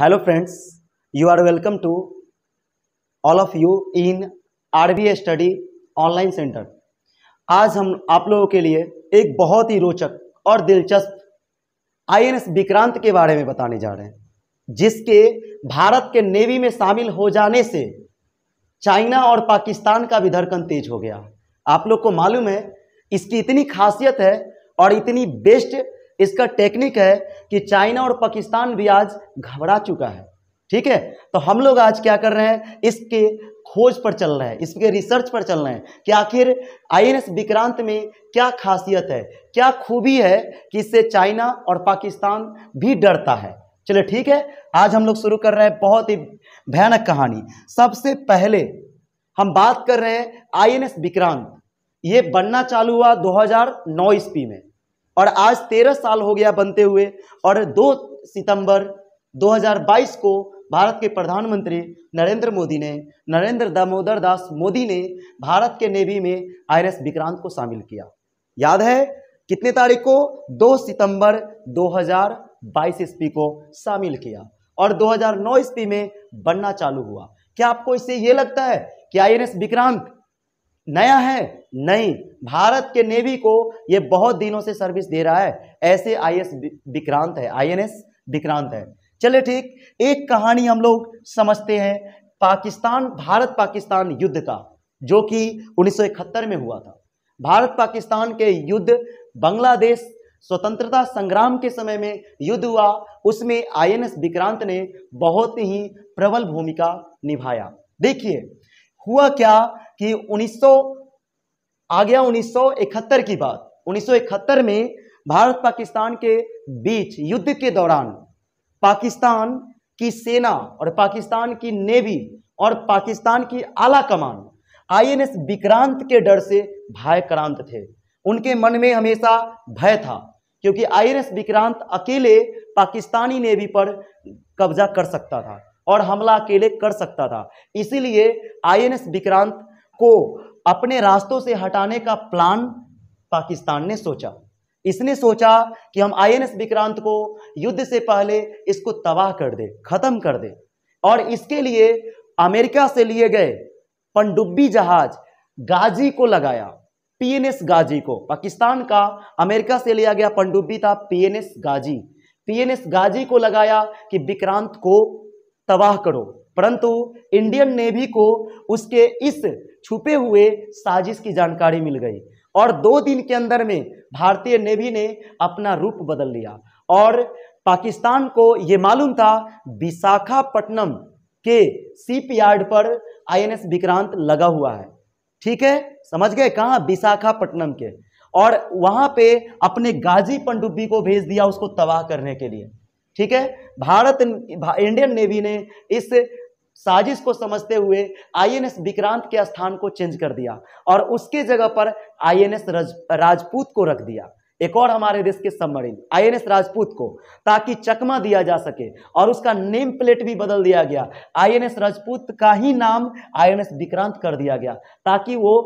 hello friends you are welcome to all of you in RB study online centre आज हम आप लोगों के लिए एक बहुत ही रोचक और दिलचस्प आईएनएस विक्रांत के बारे में बताने जा रहे हैं जिसके भारत के नेवी में शामिल हो जाने से चाइना और पाकिस्तान का भी धड़कन तेज हो गया आप लोग को मालूम है इसकी इतनी खासियत है और इतनी बेस्ट इसका टेक्निक है कि चाइना और पाकिस्तान भी आज घबरा चुका है ठीक है तो हम लोग आज क्या कर रहे हैं इसके खोज पर चल रहे हैं इसके रिसर्च पर चल रहे हैं कि आखिर आई विक्रांत में क्या खासियत है क्या खूबी है कि इससे चाइना और पाकिस्तान भी डरता है चलिए ठीक है आज हम लोग शुरू कर रहे हैं बहुत ही भयानक कहानी सबसे पहले हम बात कर रहे हैं आई विक्रांत ये बनना चालू हुआ 2009 ईस्वी में और आज तेरह साल हो गया बनते हुए और दो सितंबर 2022 को भारत के प्रधानमंत्री नरेंद्र मोदी ने नरेंद्र दामोदर दास मोदी ने भारत के नेवी में आई विक्रांत को शामिल किया याद है कितने तारीख को 2 सितंबर 2022 ईस्वी को शामिल किया और 2009 ईस्वी में बनना चालू हुआ क्या आपको इससे ये लगता है कि आई विक्रांत नया है नहीं भारत के नेवी को ये बहुत दिनों से सर्विस दे रहा है ऐसे आई एस विक्रांत है आई एन एस विक्रांत है चले ठीक एक कहानी हम लोग समझते हैं पाकिस्तान भारत पाकिस्तान युद्ध का जो कि इकहत्तर में हुआ था भारत पाकिस्तान के युद्ध बांग्लादेश स्वतंत्रता संग्राम के समय में युद्ध हुआ उसमें आईएनएस विक्रांत ने बहुत ही प्रबल भूमिका निभाया देखिए हुआ क्या कि 1900 आ गया 1971 की बात 1971 में भारत पाकिस्तान के बीच युद्ध के दौरान पाकिस्तान की सेना और पाकिस्तान की नेवी और पाकिस्तान की आला कमान आईएनएस विक्रांत के डर से भयक्रांत थे उनके मन में हमेशा भय था क्योंकि आईएनएस विक्रांत अकेले पाकिस्तानी नेवी पर कब्जा कर सकता था और हमला अकेले कर सकता था इसीलिए आईएनएस विक्रांत को अपने रास्तों से हटाने का प्लान पाकिस्तान ने सोचा इसने सोचा कि हम आईएनएस विक्रांत को युद्ध से पहले इसको तबाह कर दे खत्म कर दे और इसके लिए अमेरिका से लिए गए पनडुब्बी जहाज गाजी को लगाया पीएनएस गाजी को पाकिस्तान का अमेरिका से लिया गया पनडुब्बी था पीएनएस गाजी पीएनएस गाजी को लगाया कि विक्रांत को तबाह करो परंतु इंडियन नेवी को उसके इस छुपे हुए साजिश की जानकारी मिल गई और दो दिन के अंदर में भारतीय नेवी ने अपना रूप बदल लिया और पाकिस्तान को ये मालूम था विशाखापट्टनम के सीप यार्ड पर आईएनएस विक्रांत लगा हुआ है ठीक है समझ गए कहाँ विशाखापट्टनम के और वहाँ पे अपने गाजी पंडुब्बी को भेज दिया उसको तबाह करने के लिए ठीक है भारत भा, इंडियन नेवी ने इस साजिश को समझते हुए आईएनएस विक्रांत के स्थान को चेंज कर दिया और उसके जगह पर आईएनएस राजपूत को रख दिया एक और हमारे देश के सबमरीन आईएनएस राजपूत को ताकि चकमा दिया जा सके और उसका नेम प्लेट भी बदल दिया गया आईएनएस राजपूत का ही नाम आईएनएस विक्रांत कर दिया गया ताकि वो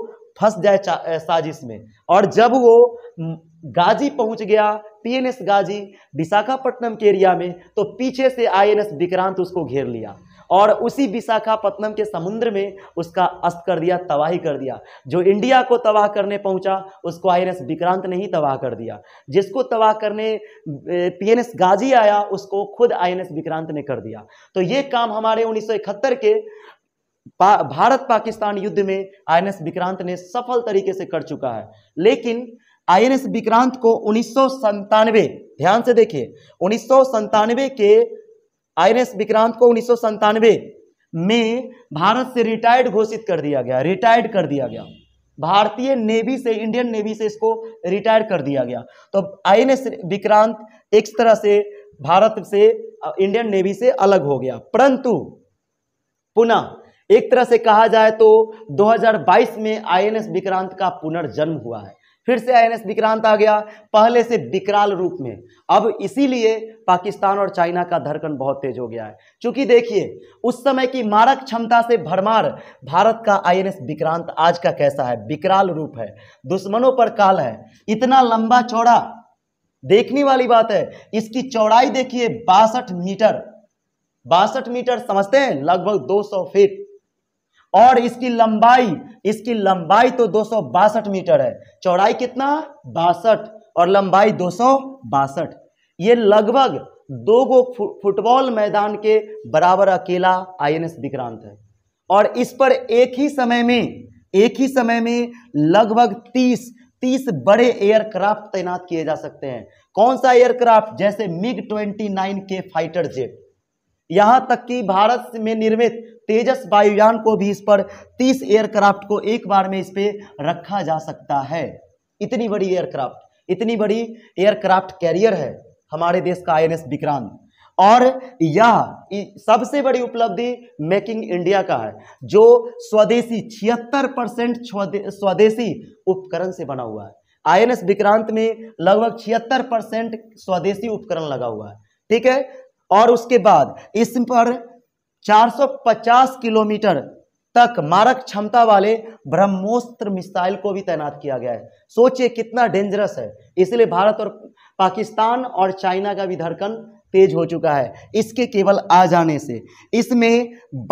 फंस जाए साजिश में और जब वो गाजी पहुंच गया पीएनएस गाजी विशाखापट्टनम के एरिया में तो पीछे से आईएनएस विक्रांत उसको घेर लिया और उसी विशाखापत्तनम के समुद्र में उसका अस्त कर दिया तबाही कर दिया जो इंडिया को तबाह करने पहुंचा उसको आई विक्रांत ने ही तबाह कर दिया जिसको तबाह करने पी गाजी आया उसको खुद आई विक्रांत ने कर दिया तो ये काम हमारे उन्नीस के पा, भारत पाकिस्तान युद्ध में आई विक्रांत ने सफल तरीके से कर चुका है लेकिन आई विक्रांत को उन्नीस ध्यान से देखिए उन्नीस के एस विक्रांत को उन्नीस में भारत से रिटायर्ड घोषित कर दिया गया रिटायर्ड कर दिया गया भारतीय नेवी से इंडियन नेवी से इसको रिटायर कर दिया गया तो आई एन विक्रांत एक तरह से भारत से इंडियन नेवी से अलग हो गया परंतु पुनः एक तरह से कहा जाए तो 2022 में आईएनएस विक्रांत का पुनर्जन्म हुआ है फिर से आईएनएस विक्रांत आ गया पहले से विकराल रूप में अब इसीलिए पाकिस्तान और चाइना का धड़कन बहुत तेज हो गया है क्योंकि देखिए उस समय की मारक क्षमता से भरमार भारत का आईएनएस विक्रांत आज का कैसा है विकराल रूप है दुश्मनों पर काल है इतना लंबा चौड़ा देखने वाली बात है इसकी चौड़ाई देखिए बासठ मीटर बासठ मीटर समझते हैं लगभग दो फीट और इसकी लंबाई इसकी लंबाई तो दो मीटर है चौड़ाई कितना बासठ और लंबाई दो ये लगभग दो गो फुटबॉल मैदान के बराबर अकेला आईएनएस विक्रांत है और इस पर एक ही समय में एक ही समय में लगभग तीस तीस बड़े एयरक्राफ्ट तैनात किए जा सकते हैं कौन सा एयरक्राफ्ट जैसे मिग ट्वेंटी नाइन के फाइटर जेट यहाँ तक कि भारत में निर्मित तेजस वायुयान को भी इस पर 30 एयरक्राफ्ट को एक बार में इस पर रखा जा सकता है इतनी बड़ी एयरक्राफ्ट इतनी बड़ी एयरक्राफ्ट कैरियर है हमारे देश का आई विक्रांत और यह सबसे बड़ी उपलब्धि मेकिंग इंडिया का है जो स्वदेशी छिहत्तर परसेंट स्वदेशी उपकरण से बना हुआ है आईएनएस विक्रांत में लगभग छिहत्तर परसेंट स्वदेशी उपकरण लगा हुआ है ठीक है और उसके बाद इस पर 450 किलोमीटर तक मारक क्षमता वाले ब्रह्मोस्त्र मिसाइल को भी तैनात किया गया है सोचिए कितना डेंजरस है इसलिए भारत और पाकिस्तान और चाइना का भी धड़कन तेज हो चुका है इसके केवल आ जाने से इसमें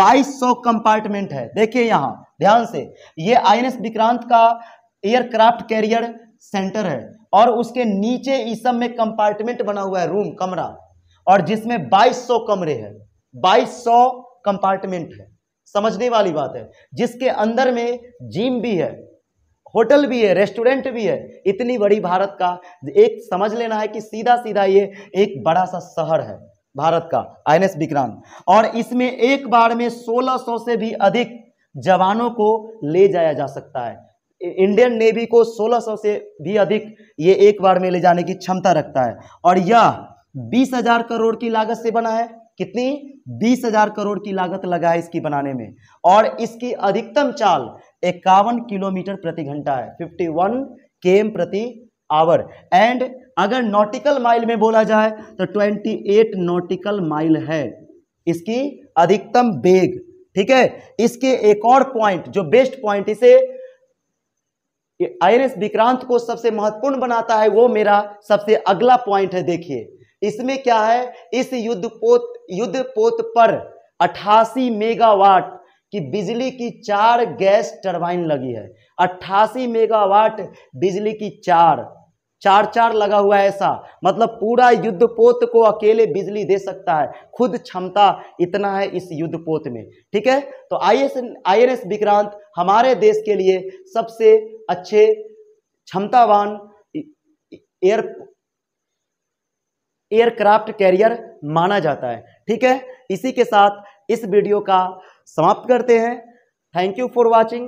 2200 कंपार्टमेंट है देखिए यहाँ ध्यान से ये आईएनएस विक्रांत का एयरक्राफ्ट कैरियर सेंटर है और उसके नीचे इस सब में कंपार्टमेंट बना हुआ है रूम कमरा और जिसमें 2200 कमरे हैं 2200 कंपार्टमेंट है समझने वाली बात है जिसके अंदर में जिम भी है होटल भी है रेस्टोरेंट भी है इतनी बड़ी भारत का एक समझ लेना है कि सीधा सीधा ये एक बड़ा सा शहर है भारत का आई विक्रांत और इसमें एक बार में 1600 से भी अधिक जवानों को ले जाया जा सकता है इंडियन नेवी को 1600 से भी अधिक ये एक बार में ले जाने की क्षमता रखता है और यह हम्म। बीस हजार करोड़ की लागत से बना है कितनी बीस हजार करोड़ की लागत लगा है इसकी बनाने में और इसकी अधिकतम चाल इक्यावन किलोमीटर प्रति घंटा है फिफ्टी वन के एम प्रति आवर एंड अगर नॉटिकल माइल में बोला जाए तो ट्वेंटी एट नॉटिकल माइल है इसकी अधिकतम बेग ठीक है इसके एक और पॉइंट जो बेस्ट पॉइंट इसे आईएनएस विक्रांत को सबसे महत्वपूर्ण बनाता है वो मेरा सबसे अगला पॉइंट है देखिए इसमें क्या है इस युद्ध पोत युद्ध पोत पर 88 मेगावाट की बिजली की चार गैस टरबाइन लगी है 88 मेगावाट बिजली की चार चार चार लगा हुआ है ऐसा मतलब पूरा युद्ध पोत को अकेले बिजली दे सकता है खुद क्षमता इतना है इस युद्ध पोत में ठीक है तो I S I N S Vikrant हमारे देश के लिए सबसे अच्छे क्षमतावान एयर एयरक्राफ्ट कैरियर माना जाता है ठीक है इसी के साथ इस वीडियो का समाप्त करते हैं थैंक यू फॉर वॉचिंग